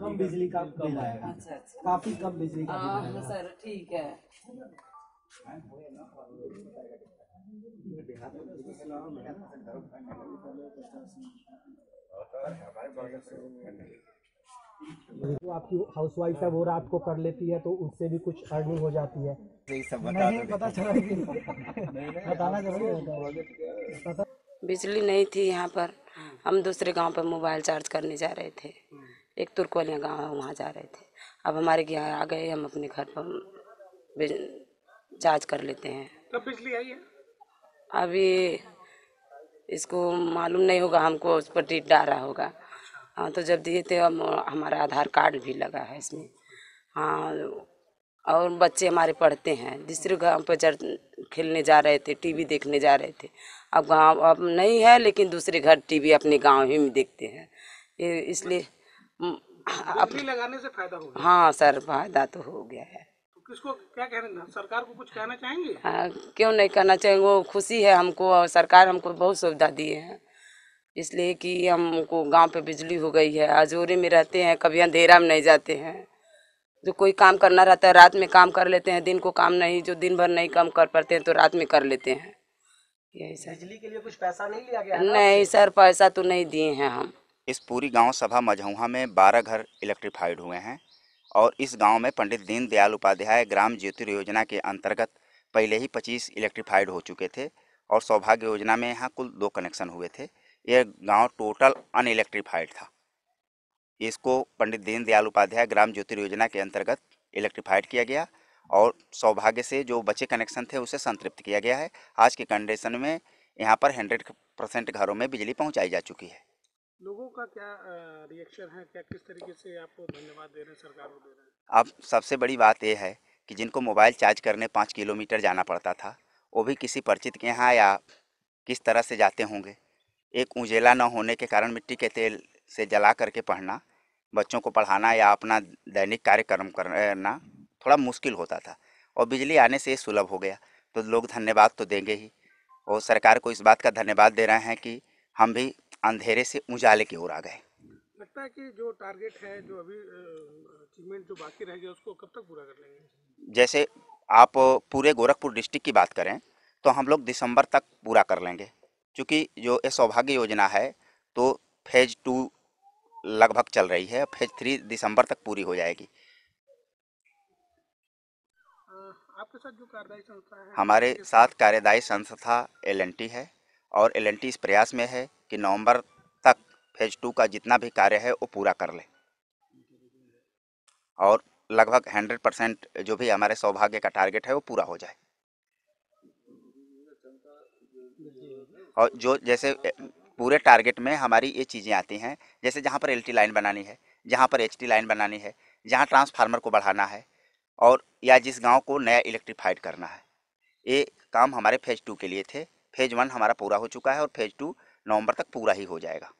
कम बिजली का बिल आएगा अच्छा अच्छा काफी कम बिजली का बिल हाँ, आएगा सर ठीक है तो आपकी हाउस वाइफ है वो रात को कर लेती है तो उससे भी कुछ अर्निंग हो जाती है बिजली नहीं थी यहाँ पर हम दूसरे गांव पर मोबाइल चार्ज करने जा रहे थे एक तुरकोलिया गाँव है वहाँ जा रहे थे अब हमारे यहाँ आ गए हम अपने घर पर जांच कर लेते हैं कब बिजली आई है अभी इसको मालूम नहीं होगा हमको उस पर टिट डाला होगा हाँ तो जब दिए थे हम हमारा आधार कार्ड भी लगा है इसमें हाँ और बच्चे हमारे पढ़ते हैं दूसरे गांव पर चर खेलने जा रहे थे टीवी देखने जा रहे थे अब गांव अब नहीं है लेकिन दूसरे घर टीवी अपने गांव ही में देखते हैं इसलिए हम्म, अपनी लगाने से फायदा होगा हाँ सर फायदा तो हो गया है तो किसको क्या कहना सरकार को कुछ कहना चाहेंगे हाँ, क्यों नहीं कहना चाहेंगे वो खुशी है हमको और सरकार हमको बहुत सुविधा दी है इसलिए कि हमको गांव पे बिजली हो गई है अजोरे में रहते हैं कभी अंधेरा में नहीं जाते हैं जो कोई काम करना रहता है रात में काम कर लेते हैं दिन को काम नहीं जो दिन भर नहीं काम कर पाते हैं तो रात में कर लेते हैं यही सर बिजली के लिए कुछ पैसा नहीं लिया गया नहीं सर पैसा तो नहीं दिए हैं हम इस पूरी गांव सभा मझौहा में बारह घर इलेक्ट्रीफाइड हुए हैं और इस गांव में पंडित दीनदयाल उपाध्याय ग्राम ज्योतिर योजना के अंतर्गत पहले ही पच्चीस इलेक्ट्रीफाइड हो चुके थे और सौभाग्य योजना में यहाँ कुल दो कनेक्शन हुए थे यह गाँव टोटल अनइलेक्ट्रीफाइड था इसको पंडित दीनदयाल उपाध्याय ग्राम ज्योतिर योजना के अंतर्गत इलेक्ट्रीफाइड किया गया और सौभाग्य से जो बचे कनेक्शन थे उसे संतृप्त किया गया है आज के कंडीशन में यहाँ पर हंड्रेड परसेंट घरों में बिजली पहुँचाई जा चुकी है लोगों का क्या रिएक्शन है क्या किस तरीके से आपको धन्यवाद दे रहे हैं सरकार को दे रहे हैं अब सबसे बड़ी बात यह है कि जिनको मोबाइल चार्ज करने पाँच किलोमीटर जाना पड़ता था वो भी किसी परिचित के यहाँ या किस तरह से जाते होंगे एक उजेला न होने के कारण मिट्टी के तेल से जला करके पढ़ना बच्चों को पढ़ाना या अपना दैनिक कार्यक्रम करना थोड़ा मुश्किल होता था और बिजली आने से सुलभ हो गया तो लोग धन्यवाद तो देंगे ही और सरकार को इस बात का धन्यवाद दे रहे हैं कि हम भी अंधेरे से उजाले की ओर आ गए लगता है कि जो टारगेट है जो अभी जो बाकी रह गया उसको कब तक पूरा कर लेंगे जैसे आप पूरे गोरखपुर डिस्ट्रिक्ट की बात करें तो हम लोग दिसंबर तक पूरा कर लेंगे क्योंकि जो ये सौभाग्य योजना है तो फेज टू लगभग चल रही है फेज थ्री दिसंबर तक पूरी हो जाएगी आपके साथ जो कार्यदायी संस्था है हमारे साथ कार्यदायी संस्था एल है और एल इस प्रयास में है कि नवंबर तक फेज टू का जितना भी कार्य है वो पूरा कर ले और लगभग हंड्रेड परसेंट जो भी हमारे सौभाग्य का टारगेट है वो पूरा हो जाए और जो जैसे पूरे टारगेट में हमारी ये चीज़ें आती हैं जैसे जहाँ पर एलटी लाइन बनानी है जहाँ पर एचटी लाइन बनानी है जहाँ ट्रांसफार्मर को बढ़ाना है और या जिस गांव को नया इलेक्ट्रीफाइड करना है ये काम हमारे फेज टू के लिए थे फेज़ वन हमारा पूरा हो चुका है और फेज़ टू नवंबर तक पूरा ही हो जाएगा